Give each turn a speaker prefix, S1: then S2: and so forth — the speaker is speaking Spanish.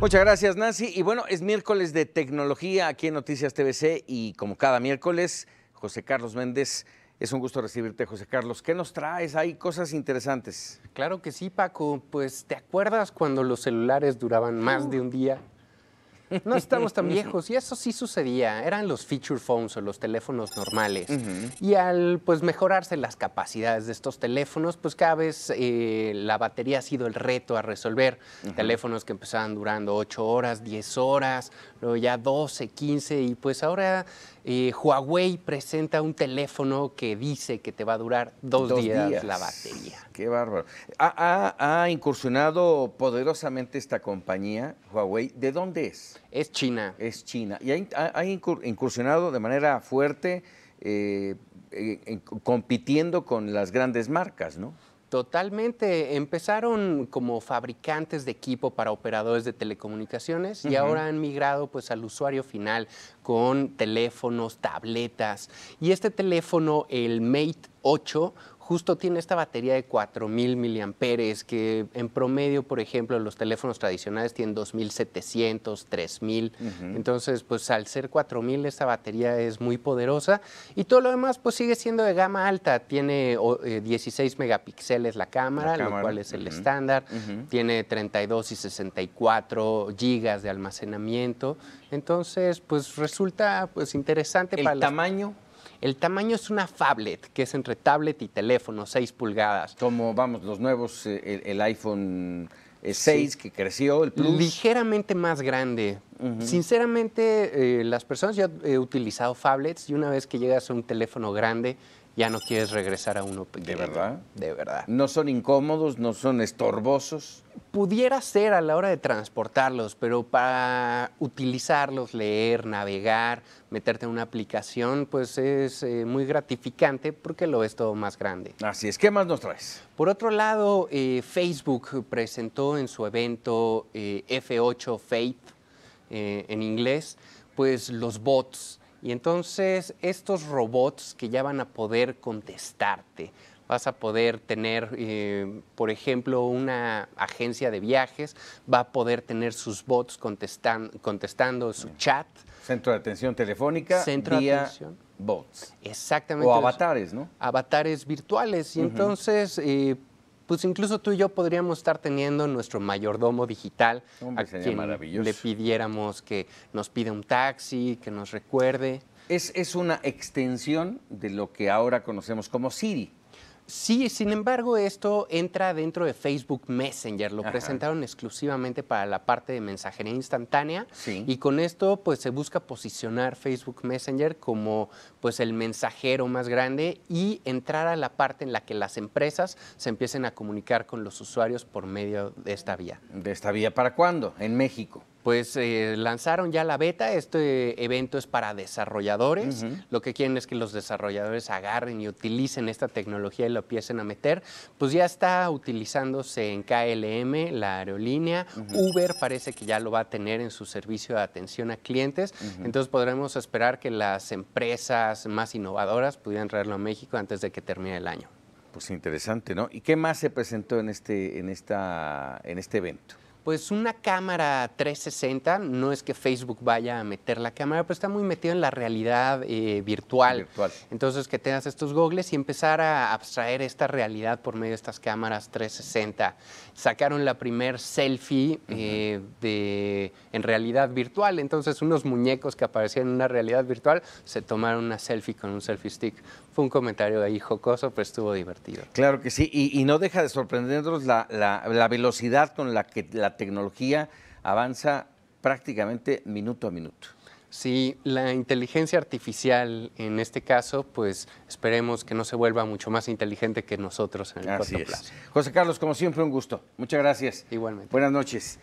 S1: Muchas gracias, Nancy. Y bueno, es miércoles de tecnología aquí en Noticias TVC y como cada miércoles, José Carlos Méndez. Es un gusto recibirte, José Carlos. ¿Qué nos traes? Hay cosas interesantes. Claro que sí, Paco. Pues, ¿te acuerdas cuando los celulares duraban más de un día?
S2: No estamos tan viejos. Y eso sí sucedía. Eran los feature phones o los teléfonos normales. Y al pues mejorarse las capacidades de estos teléfonos, pues cada vez eh, la batería ha sido el reto a resolver. Teléfonos que empezaban durando 8 horas, 10 horas, luego ya 12, 15 y pues ahora eh, Huawei presenta un teléfono que
S1: dice que te va a durar dos, días, la batería. Qué bárbaro. Ha, incursionado poderosamente esta compañía, Huawei. ¿De dónde es? Es China. Es China. Y ha, incursionado de manera fuerte. Eh, compitiendo con las grandes marcas, ¿no? Totalmente. Empezaron
S2: como fabricantes de equipo para operadores de telecomunicaciones y ahora han migrado pues al usuario final con teléfonos, tabletas. Y este teléfono, el Mate 8, justo tiene esta batería de 4.000 miliamperes, que en promedio, por ejemplo, los teléfonos tradicionales tienen 2.700, 3.000. Entonces, pues al ser 4.000, esta batería es muy poderosa. Y todo lo demás, pues sigue siendo de gama alta. Tiene 16 eh, megapíxeles la cámara, lo cual es el estándar. Tiene 32 y 64 gigas de almacenamiento. Entonces, pues resulta pues interesante para... ¿El tamaño? El tamaño es una phablet, que es entre tablet y teléfono, 6 pulgadas. Como, vamos, los nuevos, eh, el, iPhone 6 eh, que creció, el Plus. Ligeramente más grande. Sinceramente, eh, las personas, yo he utilizado phablets y una vez que llegas a un teléfono grande, ya no quieres regresar
S1: a uno pequeño. ¿De verdad? De verdad. ¿No son incómodos? ¿No son estorbosos?
S2: pudiera ser a la hora de transportarlos, pero para utilizarlos, leer, navegar, meterte en una aplicación, pues es eh, muy gratificante porque lo es todo más grande. Así es, ¿qué más nos traes? Por otro lado, eh, Facebook presentó en su evento eh, F8 Faith, en inglés, pues los bots y entonces estos robots que ya van a poder contestarte, vas a poder tener, eh, por ejemplo, una agencia de viajes, va a poder tener sus bots contestan, contestando su chat. Centro de atención telefónica. Centro de atención. Bots. Exactamente. O avatares, ¿no? Avatares virtuales. Y entonces eh, pues incluso tú y yo podríamos estar teniendo nuestro mayordomo digital Hombre, a quien le pidiéramos que nos pida un taxi, que nos recuerde. Es, es una extensión de lo que ahora conocemos como Siri. Sí, sin embargo, esto entra dentro de Facebook Messenger. Lo presentaron exclusivamente para la parte de mensajería instantánea. Y con esto, pues se busca posicionar Facebook Messenger como pues el mensajero más grande y entrar a la parte en la que las empresas se empiecen a comunicar con los usuarios por medio de esta vía. ¿De esta vía para cuándo? En México pues eh, lanzaron ya la beta. Este evento es para desarrolladores. Lo que quieren es que los desarrolladores agarren y utilicen esta tecnología y lo empiecen a meter. Pues ya está utilizándose en KLM, la aerolínea. Uber parece que ya lo va a tener en su servicio de atención a clientes. Entonces podremos esperar que las empresas más innovadoras pudieran traerlo a México
S1: antes de que termine el año. Pues interesante, ¿no? ¿Y qué más se presentó en este, en esta, en este evento?
S2: Pues una cámara 360, no es que Facebook vaya a meter la cámara, pero está muy metido en la realidad eh, virtual. Entonces que tengas estos gogles y empezar a abstraer esta realidad por medio de estas cámaras 360. Sacaron la primer selfie eh, de, en realidad virtual, entonces unos muñecos que aparecían en una realidad virtual se tomaron una selfie con un selfie stick. Fue un comentario
S1: ahí jocoso, pero estuvo divertido. Claro que sí, y, no deja de sorprendernos la, la velocidad con la que la tecnología avanza prácticamente minuto a minuto. Sí, la inteligencia artificial en este caso, pues esperemos que
S2: no se vuelva mucho más inteligente que nosotros en el corto plazo.
S1: José Carlos, como siempre, un gusto. Muchas gracias. Igualmente.
S2: Buenas noches.